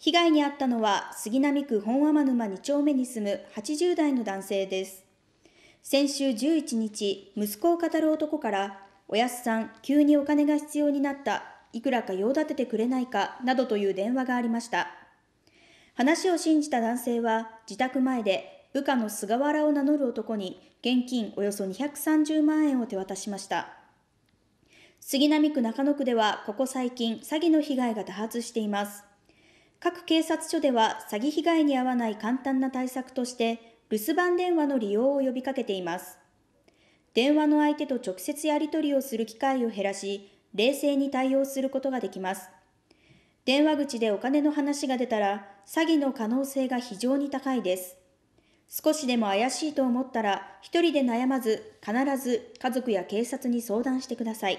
被害に遭ったのは杉並区本天沼2丁目に住む80代の男性です。先週11日、息子を語る男から、おやすさん、急にお金が必要になった、いくらか用立ててくれないか、などという電話がありました。話を信じた男性は、自宅前で部下の菅原を名乗る男に、現金およそ230万円を手渡しました。杉並区中野区では、ここ最近、詐欺の被害が多発しています。各警察署では詐欺被害に遭わない簡単な対策として留守番電話の利用を呼びかけています電話の相手と直接やり取りをする機会を減らし冷静に対応することができます電話口でお金の話が出たら詐欺の可能性が非常に高いです少しでも怪しいと思ったら一人で悩まず必ず家族や警察に相談してください